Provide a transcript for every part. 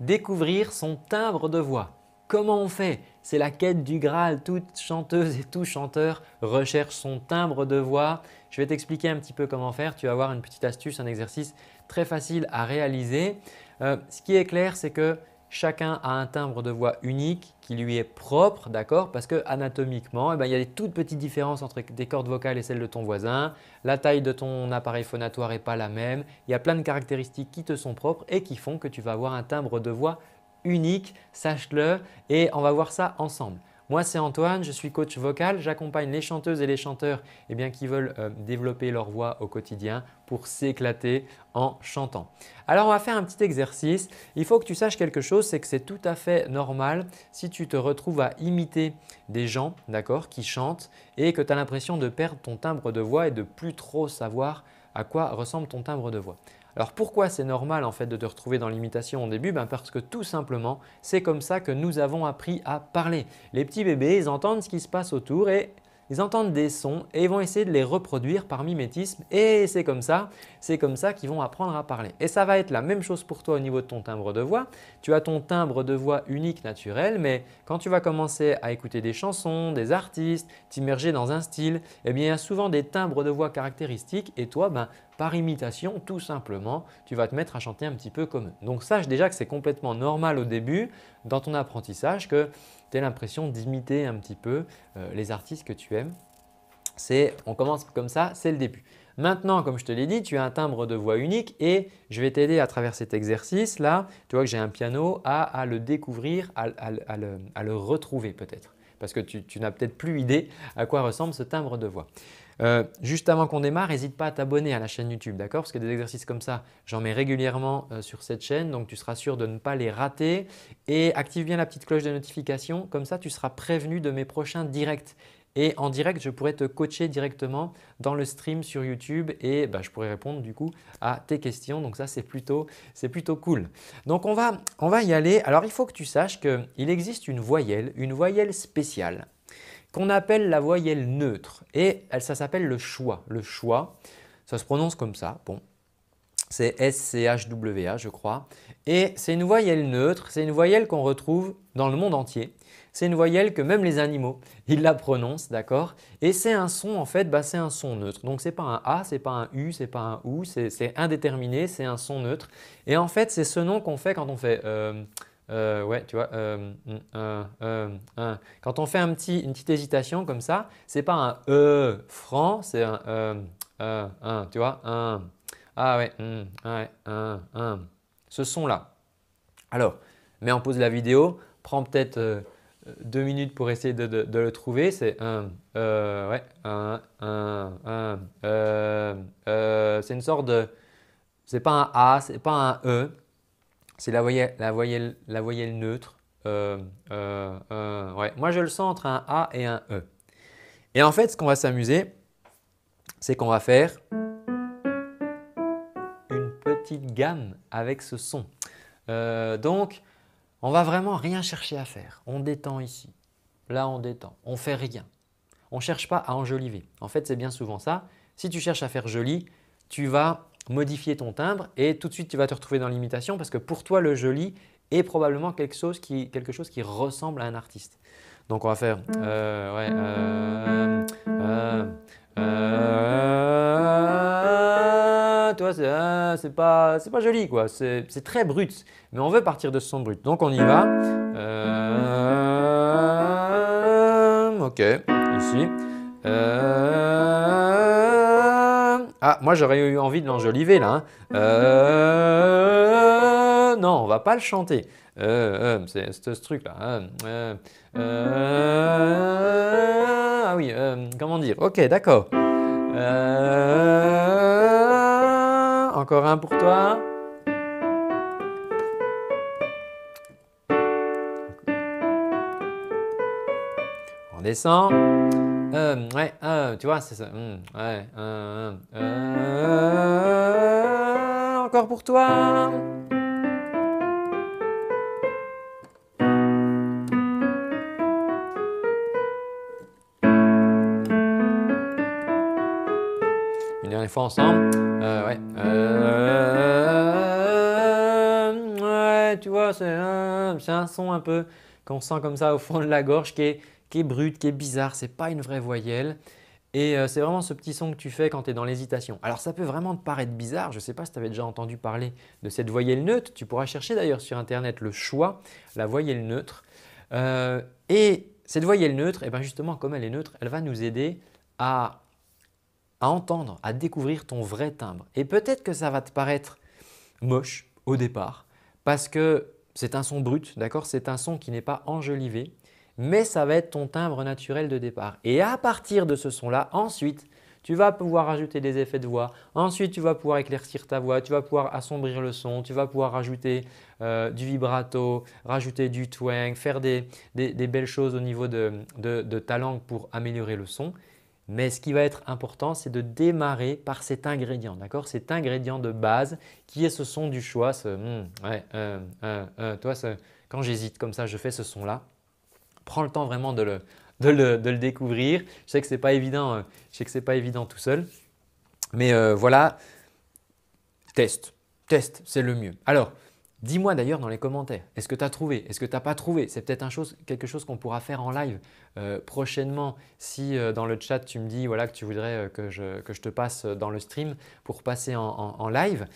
Découvrir son timbre de voix. Comment on fait C'est la quête du Graal. Toute chanteuse et tout chanteur recherche son timbre de voix. Je vais t'expliquer un petit peu comment faire. Tu vas avoir une petite astuce, un exercice très facile à réaliser. Euh, ce qui est clair, c'est que Chacun a un timbre de voix unique qui lui est propre, d'accord Parce que anatomiquement, eh ben, il y a des toutes petites différences entre tes cordes vocales et celles de ton voisin. La taille de ton appareil phonatoire n'est pas la même. Il y a plein de caractéristiques qui te sont propres et qui font que tu vas avoir un timbre de voix unique. Sache-le et on va voir ça ensemble. Moi, c'est Antoine, je suis coach vocal. J'accompagne les chanteuses et les chanteurs eh bien, qui veulent euh, développer leur voix au quotidien pour s'éclater en chantant. Alors, on va faire un petit exercice. Il faut que tu saches quelque chose, c'est que c'est tout à fait normal si tu te retrouves à imiter des gens qui chantent et que tu as l'impression de perdre ton timbre de voix et de plus trop savoir à quoi ressemble ton timbre de voix. Alors pourquoi c'est normal en fait de te retrouver dans l'imitation au début ben Parce que tout simplement, c'est comme ça que nous avons appris à parler. Les petits bébés, ils entendent ce qui se passe autour et ils entendent des sons et ils vont essayer de les reproduire par mimétisme et c'est comme ça, c'est comme ça qu'ils vont apprendre à parler. Et ça va être la même chose pour toi au niveau de ton timbre de voix. Tu as ton timbre de voix unique naturel mais quand tu vas commencer à écouter des chansons, des artistes, t'immerger dans un style, eh bien il y a souvent des timbres de voix caractéristiques et toi, ben, par imitation tout simplement, tu vas te mettre à chanter un petit peu comme eux. Donc sache déjà que c'est complètement normal au début dans ton apprentissage que tu as l'impression d'imiter un petit peu euh, les artistes que tu aimes. On commence comme ça, c'est le début. Maintenant, comme je te l'ai dit, tu as un timbre de voix unique et je vais t'aider à travers cet exercice là. Tu vois que j'ai un piano à, le découvrir, à, le, retrouver peut-être parce que tu n'as peut-être plus idée à quoi ressemble ce timbre de voix. Euh, juste avant qu'on démarre, n'hésite pas à t'abonner à la chaîne YouTube, d'accord Parce que des exercices comme ça, j'en mets régulièrement euh, sur cette chaîne, donc tu seras sûr de ne pas les rater. Et active bien la petite cloche de notification, comme ça tu seras prévenu de mes prochains directs. Et en direct, je pourrais te coacher directement dans le stream sur YouTube et bah, je pourrais répondre du coup à tes questions. Donc ça, c'est plutôt, plutôt, cool. Donc on va, on va y aller. Alors il faut que tu saches qu'il existe une voyelle, une voyelle spéciale qu'on appelle la voyelle neutre. Et elle, ça s'appelle le choix. Le choix, ça se prononce comme ça. Bon, c'est a je crois. Et c'est une voyelle neutre, c'est une voyelle qu'on retrouve dans le monde entier. C'est une voyelle que même les animaux, ils la prononcent, d'accord Et c'est un son, en fait, bah, c'est un son neutre. Donc c'est pas un A, c'est pas un U, c'est pas un OU, c'est indéterminé, c'est un son neutre. Et en fait, c'est ce nom qu'on fait quand on fait... Euh, euh, ouais, tu vois, euh, mm, quand on fait une petite hésitation comme ça, ce n'est pas un e franc, c'est un, tu vois, un, ah ouais, mm, ah un, un, ce son-là. Alors, mets en pause la vidéo, prends peut-être deux minutes pour essayer de, le trouver, c'est un, ouais, un, un, c'est une sorte de, n'est pas un a, n'est pas un e, c'est la voyelle, neutre. Euh, euh, euh, Moi, je le sens entre un A et un E. Et en fait, ce qu'on va s'amuser, c'est qu'on va faire une petite gamme avec ce son. donc, on va vraiment rien chercher à faire. On détend ici. Là, on détend. On fait rien. On ne cherche pas à enjoliver. En fait, c'est bien souvent ça. Si tu cherches à faire joli, tu vas modifier ton timbre et tout de suite tu vas te retrouver dans l'imitation parce que pour toi le joli est probablement quelque chose qui, quelque chose qui ressemble à un artiste. Donc on va faire ouais, c'est pas, pas joli quoi, c'est très brut, mais on veut partir de ce son brut. Donc on y va. Euh, ok, ici. Euh, ah, moi j'aurais eu envie de l'enjoliver là. Hein. Euh, non, on va pas le chanter. Euh, euh, c'est ce truc là. Hein. Ah oui, comment dire Ok, d'accord. Encore un pour toi. On descend euh, ouais, hum, tu vois, c'est ça. Hum, ouais, euh, encore pour toi. Une dernière fois ensemble. Euh, ouais. ouais, tu vois, c'est un, un son un peu qu'on sent comme ça au fond de la gorge qui est qui est brute, qui est bizarre, ce n'est pas une vraie voyelle. Et euh, c'est vraiment ce petit son que tu fais quand tu es dans l'hésitation. Alors ça peut vraiment te paraître bizarre, je ne sais pas si tu avais déjà entendu parler de cette voyelle neutre, tu pourras chercher d'ailleurs sur internet le choix, la voyelle neutre. Euh, et cette voyelle neutre, eh ben, justement comme elle est neutre, elle va nous aider à, à entendre, à découvrir ton vrai timbre. Et peut-être que ça va te paraître moche au départ, parce que c'est un son brut, d'accord C'est un son qui n'est pas enjolivé mais ça va être ton timbre naturel de départ. Et à partir de ce son-là, ensuite, tu vas pouvoir ajouter des effets de voix, ensuite tu vas pouvoir éclaircir ta voix, tu vas pouvoir assombrir le son, tu vas pouvoir rajouter euh, du vibrato, rajouter du twang, faire des, belles choses au niveau de, de, ta langue pour améliorer le son. Mais ce qui va être important, c'est de démarrer par cet ingrédient, d'accord Cet ingrédient de base qui est ce son du choix, ce hmm, euh, euh, toi, quand j'hésite comme ça, je fais ce son-là prends le temps vraiment de le, découvrir. Je sais que ce n'est pas, évident, euh, je sais que pas évident tout seul. Mais euh, voilà, test, test, c'est le mieux. Alors, Dis-moi d'ailleurs dans les commentaires, est-ce que tu as trouvé Est-ce que tu n'as pas trouvé C'est peut-être chose, quelque chose qu'on pourra faire en live euh, prochainement si euh, dans le chat tu me dis voilà, que tu voudrais euh, que, je, te passe dans le stream pour passer en, live.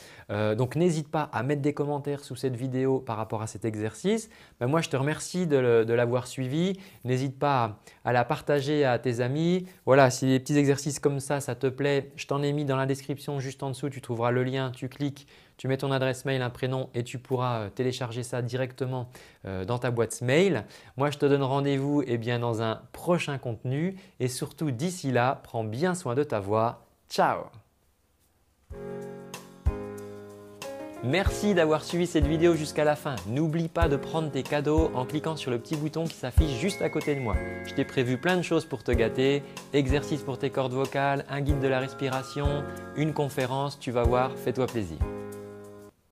donc n'hésite pas à mettre des commentaires sous cette vidéo par rapport à cet exercice. Ben, moi je te remercie de, l'avoir suivi. N'hésite pas à, la partager à tes amis. Voilà, si les petits exercices comme ça, ça te plaît, je t'en ai mis dans la description juste en dessous, tu trouveras le lien, tu cliques tu mets ton adresse mail, un prénom et tu pourras euh, télécharger ça directement euh, dans ta boîte mail. Moi, je te donne rendez-vous eh bien, dans un prochain contenu et surtout d'ici là, prends bien soin de ta voix. Ciao Merci d'avoir suivi cette vidéo jusqu'à la fin. N'oublie pas de prendre tes cadeaux en cliquant sur le petit bouton qui s'affiche juste à côté de moi. Je t'ai prévu plein de choses pour te gâter, exercices pour tes cordes vocales, un guide de la respiration, une conférence, tu vas voir, fais-toi plaisir.